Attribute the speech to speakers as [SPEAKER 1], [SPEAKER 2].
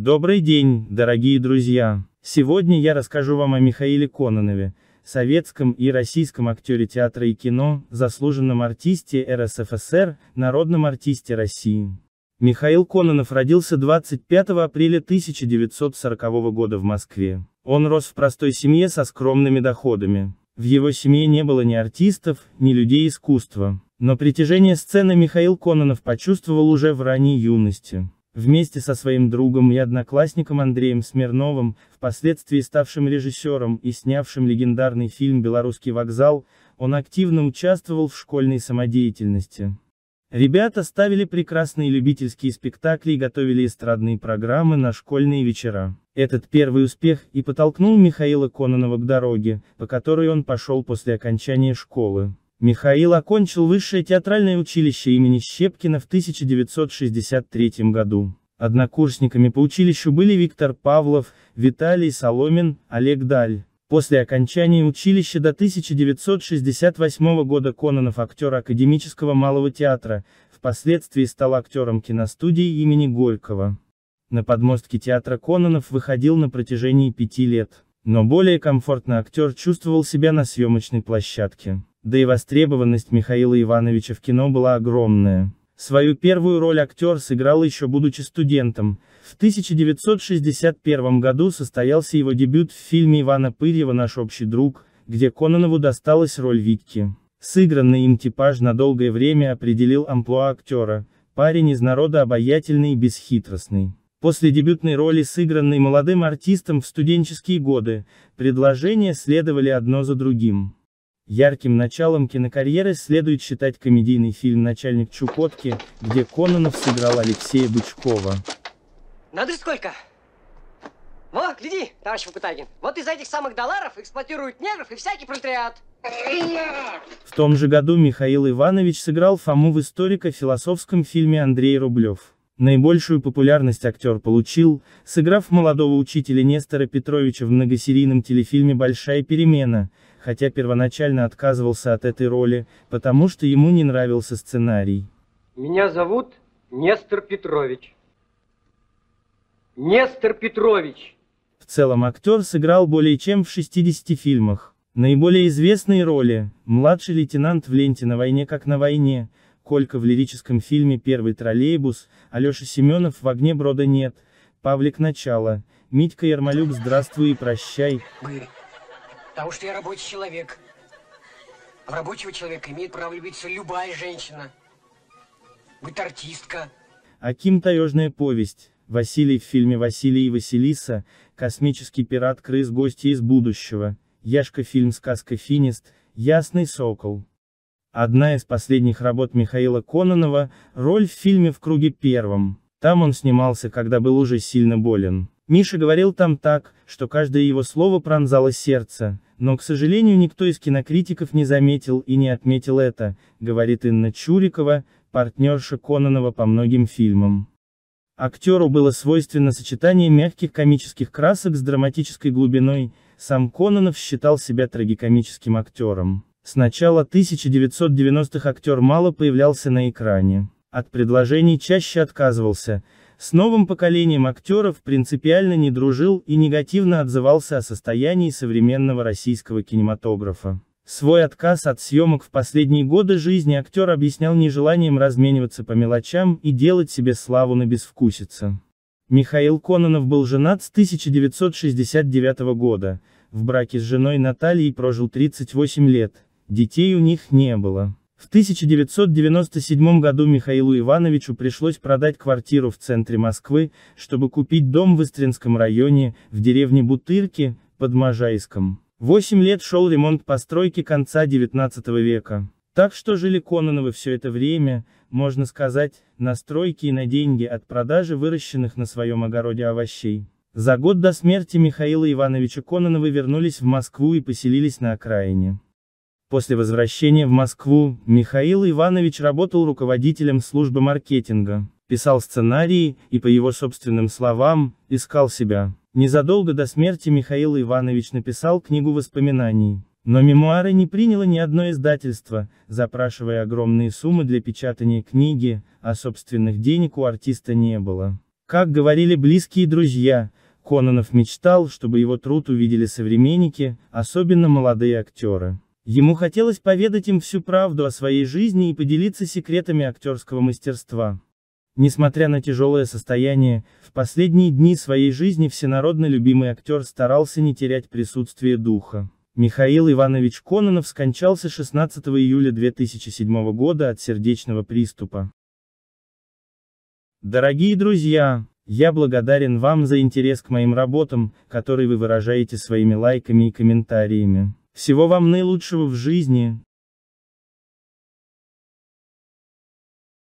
[SPEAKER 1] Добрый день, дорогие друзья! Сегодня я расскажу вам о Михаиле Кононове, советском и российском актере театра и кино, заслуженном артисте РСФСР, народном артисте России. Михаил Кононов родился 25 апреля 1940 года в Москве. Он рос в простой семье со скромными доходами. В его семье не было ни артистов, ни людей искусства. Но притяжение сцены Михаил Кононов почувствовал уже в ранней юности. Вместе со своим другом и одноклассником Андреем Смирновым, впоследствии ставшим режиссером и снявшим легендарный фильм «Белорусский вокзал», он активно участвовал в школьной самодеятельности. Ребята ставили прекрасные любительские спектакли и готовили эстрадные программы на школьные вечера. Этот первый успех и подтолкнул Михаила Кононова к дороге, по которой он пошел после окончания школы. Михаил окончил высшее театральное училище имени Щепкина в 1963 году. Однокурсниками по училищу были Виктор Павлов, Виталий Соломин, Олег Даль. После окончания училища до 1968 года Кононов актер Академического малого театра, впоследствии стал актером киностудии имени Горького. На подмостке театра Кононов выходил на протяжении пяти лет, но более комфортно актер чувствовал себя на съемочной площадке да и востребованность Михаила Ивановича в кино была огромная. Свою первую роль актер сыграл еще будучи студентом. В 1961 году состоялся его дебют в фильме Ивана Пырьева «Наш общий друг», где Кононову досталась роль Витки. Сыгранный им типаж на долгое время определил амплуа актера, парень из народа обаятельный и бесхитростный. После дебютной роли, сыгранной молодым артистом в студенческие годы, предложения следовали одно за другим. Ярким началом кинокарьеры следует считать комедийный фильм «Начальник Чукотки», где Кононов сыграл Алексея Бычкова. Надо сколько? Во, гляди, товарищ Фукутагин, вот из этих самых долларов эксплуатируют негров и всякий пролетариат. В том же году Михаил Иванович сыграл Фому в историко-философском фильме Андрей Рублев. Наибольшую популярность актер получил, сыграв молодого учителя Нестора Петровича в многосерийном телефильме «Большая перемена», хотя первоначально отказывался от этой роли, потому что ему не нравился сценарий. Меня зовут Нестор Петрович. Нестор Петрович! В целом актер сыграл более чем в 60 фильмах. Наиболее известные роли – младший лейтенант в ленте «На войне как на войне», Колька в лирическом фильме «Первый троллейбус», Алеша Семенов в «Огне брода нет», Павлик Начало, Митька Ермолюк «Здравствуй и прощай». Потому что я рабочий человек. А рабочего человека имеет право любиться любая женщина. Быть артистка. Аким «Таежная повесть». Василий в фильме «Василий и Василиса», «Космический пират крыс гости из будущего», Яшка фильм «Сказка Финист», «Ясный сокол». Одна из последних работ Михаила Кононова – роль в фильме «В круге первом». Там он снимался, когда был уже сильно болен. Миша говорил там так, что каждое его слово пронзало сердце, но, к сожалению, никто из кинокритиков не заметил и не отметил это, говорит Инна Чурикова, партнерша Кононова по многим фильмам. Актеру было свойственно сочетание мягких комических красок с драматической глубиной, сам Кононов считал себя трагикомическим актером. С начала 1990-х актер мало появлялся на экране. От предложений чаще отказывался, с новым поколением актеров принципиально не дружил и негативно отзывался о состоянии современного российского кинематографа. Свой отказ от съемок в последние годы жизни актер объяснял нежеланием размениваться по мелочам и делать себе славу на безвкусице. Михаил Кононов был женат с 1969 года, в браке с женой Натальей прожил 38 лет, детей у них не было. В 1997 году Михаилу Ивановичу пришлось продать квартиру в центре Москвы, чтобы купить дом в Истринском районе, в деревне Бутырки, под Можайском. Восемь лет шел ремонт постройки конца XIX века. Так что жили Кононовы все это время, можно сказать, на стройке и на деньги от продажи выращенных на своем огороде овощей. За год до смерти Михаила Ивановича Кононова вернулись в Москву и поселились на окраине. После возвращения в Москву, Михаил Иванович работал руководителем службы маркетинга, писал сценарии и, по его собственным словам, искал себя. Незадолго до смерти Михаил Иванович написал книгу воспоминаний, но мемуары не приняло ни одно издательство, запрашивая огромные суммы для печатания книги, а собственных денег у артиста не было. Как говорили близкие друзья, Кононов мечтал, чтобы его труд увидели современники, особенно молодые актеры. Ему хотелось поведать им всю правду о своей жизни и поделиться секретами актерского мастерства. Несмотря на тяжелое состояние, в последние дни своей жизни всенародно любимый актер старался не терять присутствие духа. Михаил Иванович Кононов скончался 16 июля 2007 года от сердечного приступа. Дорогие друзья, я благодарен вам за интерес к моим работам, который вы выражаете своими лайками и комментариями. Всего вам наилучшего в жизни.